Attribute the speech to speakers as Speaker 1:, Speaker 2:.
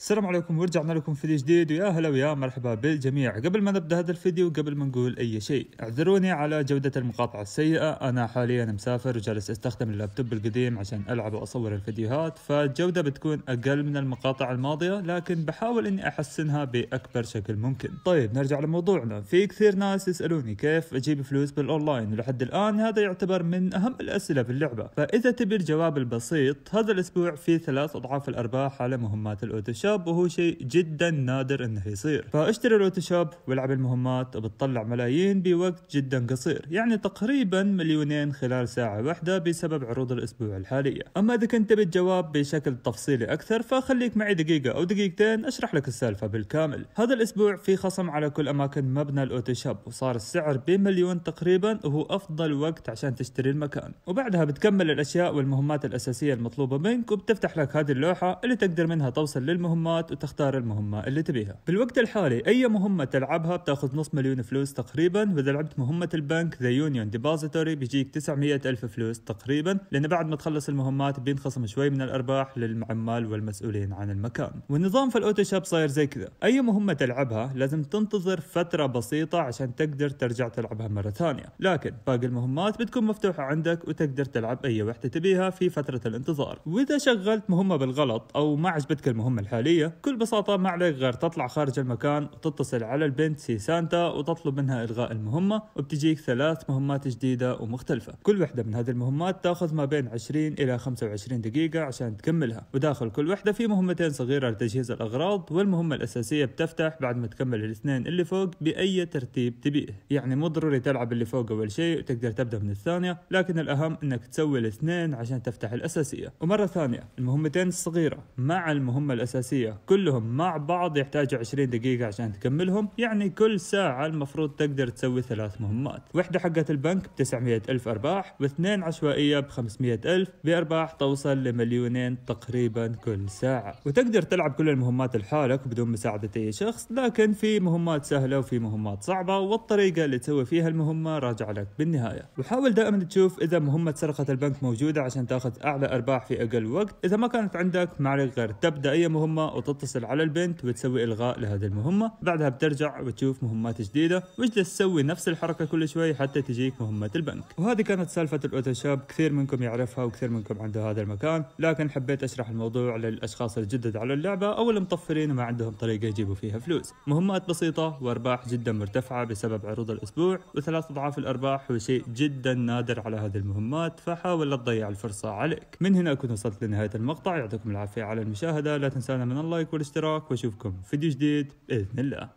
Speaker 1: السلام عليكم ورجعنا لكم فيديو جديد ويا هلا ويا مرحبا بالجميع قبل ما نبدا هذا الفيديو قبل ما نقول اي شيء اعذروني على جودة المقاطعة السيئة انا حاليا مسافر وجالس استخدم اللابتوب القديم عشان العب واصور الفيديوهات فالجودة بتكون اقل من المقاطع الماضية لكن بحاول اني احسنها باكبر شكل ممكن طيب نرجع لموضوعنا في كثير ناس يسألوني كيف اجيب فلوس بالاونلاين ولحد الان هذا يعتبر من اهم الاسئلة باللعبه فاذا تبي الجواب البسيط هذا الاسبوع في ثلاث اضعاف الارباح على مهمات الاوتو الاوتوشاب وهو شيء جدا نادر انه يصير فاشتري الاوتوشاب والعب المهمات وبتطلع ملايين بوقت جدا قصير يعني تقريبا مليونين خلال ساعة واحدة بسبب عروض الاسبوع الحالية اما اذا كنت تبي الجواب بشكل تفصيلي اكثر فخليك معي دقيقة او دقيقتين اشرح لك السالفة بالكامل هذا الاسبوع في خصم على كل اماكن مبنى الاوتوشاب وصار السعر بمليون تقريبا وهو افضل وقت عشان تشتري المكان وبعدها بتكمل الاشياء والمهمات الاساسية المطلوبة منك وبتفتح لك هذه اللوحة اللي تقدر منها توصل للمهمات مهمات وتختار المهمة اللي تبيها بالوقت الحالي أي مهمة تلعبها بتاخذ نص مليون فلوس تقريبا وإذا لعبت مهمة البنك ذا يونيون ديبوزيتوري بيجيك 900 ألف فلوس تقريبا لأن بعد ما تخلص المهمات بينخصم شوي من الأرباح للعمال والمسؤولين عن المكان والنظام في الأوتوشوب صاير زي كذا أي مهمة تلعبها لازم تنتظر فترة بسيطة عشان تقدر ترجع تلعبها مرة ثانية لكن باقي المهمات بتكون مفتوحة عندك وتقدر تلعب أي وحدة تبيها في فترة الانتظار وإذا شغلت مهمة بالغلط أو ما عجبتك المهمة الحالية العملية بكل بساطة ما عليك غير تطلع خارج المكان وتتصل على البنت سي سانتا وتطلب منها إلغاء المهمة وبتجيك ثلاث مهمات جديدة ومختلفة كل وحدة من هذه المهمات تاخذ ما بين 20 إلى 25 دقيقة عشان تكملها وداخل كل وحدة في مهمتين صغيرة لتجهيز الأغراض والمهمة الأساسية بتفتح بعد ما تكمل الاثنين اللي فوق بأي ترتيب تبيه يعني مو ضروري تلعب اللي فوق أول شيء وتقدر تبدأ من الثانية لكن الأهم أنك تسوي الاثنين عشان تفتح الأساسية ومرة ثانية المهمتين الصغيرة مع المهمة الأساسية الأساسية كلهم مع بعض يحتاجوا 20 دقيقة عشان تكملهم يعني كل ساعة المفروض تقدر تسوي ثلاث مهمات وحدة حقة البنك ب 900 ألف أرباح واثنين عشوائية ب 500 ألف بأرباح توصل لمليونين تقريبا كل ساعة وتقدر تلعب كل المهمات لحالك بدون مساعدة أي شخص لكن في مهمات سهلة وفي مهمات صعبة والطريقة اللي تسوي فيها المهمة راجعة لك بالنهاية وحاول دائما تشوف إذا مهمة سرقة البنك موجودة عشان تاخذ أعلى أرباح في أقل وقت إذا ما كانت عندك ما عليك غير تبدأ أي مهمة وتتصل على البنت وتسوي إلغاء لهذه المهمة بعدها بترجع وتشوف مهمات جديدة واجلس تسوي نفس الحركة كل شوي حتى تجيك مهمة البنك وهذه كانت سالفة الأوتوشوب كثير منكم يعرفها وكثير منكم عنده هذا المكان لكن حبيت أشرح الموضوع للأشخاص الجدد على اللعبة أو المطفرين وما عندهم طريقة يجيبوا فيها فلوس مهمات بسيطة وأرباح جدا مرتفعة بسبب عروض الأسبوع وثلاث أضعاف الأرباح وشيء جدا نادر على هذه المهمات فحاول لا تضيع الفرصة عليك من هنا اكون وصلت لنهاية المقطع يعطيكم العافية على المشاهدة لا تنسانا من من اللايك والاشتراك واشوفكم فيديو جديد باذن الله